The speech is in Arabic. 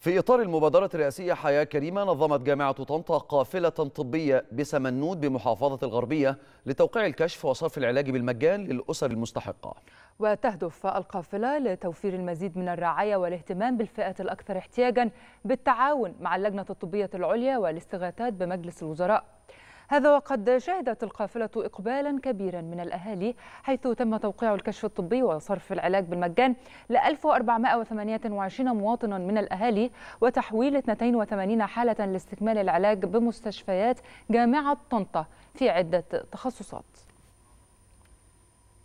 في إطار المبادرة الرئاسية حياة كريمة نظمت جامعة طنطا قافلة طبية بسمنود بمحافظة الغربية لتوقيع الكشف وصرف العلاج بالمجان للأسر المستحقة وتهدف القافلة لتوفير المزيد من الرعاية والاهتمام بالفئة الأكثر احتياجا بالتعاون مع اللجنة الطبية العليا والاستغاثات بمجلس الوزراء هذا وقد شهدت القافلة إقبالا كبيرا من الأهالي حيث تم توقيع الكشف الطبي وصرف العلاج بالمجان ل 1428 مواطنا من الأهالي وتحويل 82 حالة لاستكمال العلاج بمستشفيات جامعة طنطا في عدة تخصصات